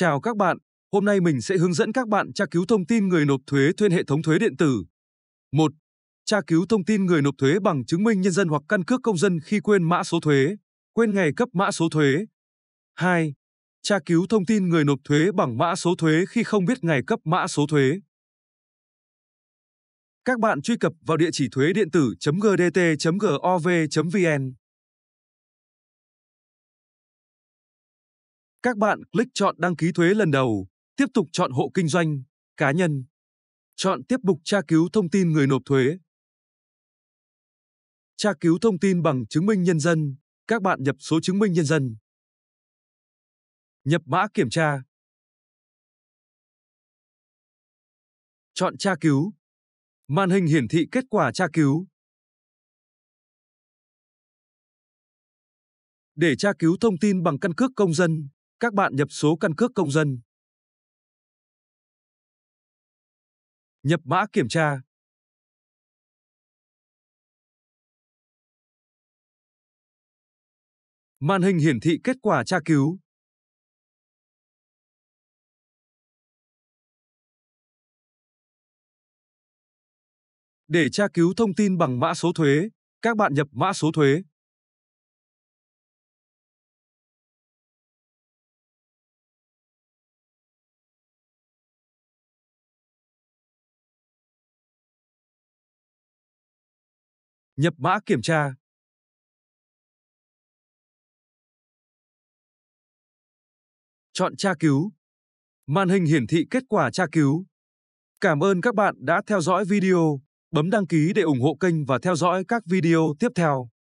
Chào các bạn, hôm nay mình sẽ hướng dẫn các bạn tra cứu thông tin người nộp thuế trên hệ thống thuế điện tử. 1. Tra cứu thông tin người nộp thuế bằng chứng minh nhân dân hoặc căn cước công dân khi quên mã số thuế, quên ngày cấp mã số thuế. 2. Tra cứu thông tin người nộp thuế bằng mã số thuế khi không biết ngày cấp mã số thuế. Các bạn truy cập vào địa chỉ thuế điện tử.gdt.gov.vn Các bạn click chọn đăng ký thuế lần đầu, tiếp tục chọn hộ kinh doanh, cá nhân. Chọn tiếp mục tra cứu thông tin người nộp thuế. Tra cứu thông tin bằng chứng minh nhân dân, các bạn nhập số chứng minh nhân dân. Nhập mã kiểm tra. Chọn tra cứu. Màn hình hiển thị kết quả tra cứu. Để tra cứu thông tin bằng căn cước công dân, các bạn nhập số căn cước công dân. Nhập mã kiểm tra. Màn hình hiển thị kết quả tra cứu. Để tra cứu thông tin bằng mã số thuế, các bạn nhập mã số thuế. nhập mã kiểm tra. Chọn tra cứu. Màn hình hiển thị kết quả tra cứu. Cảm ơn các bạn đã theo dõi video, bấm đăng ký để ủng hộ kênh và theo dõi các video tiếp theo.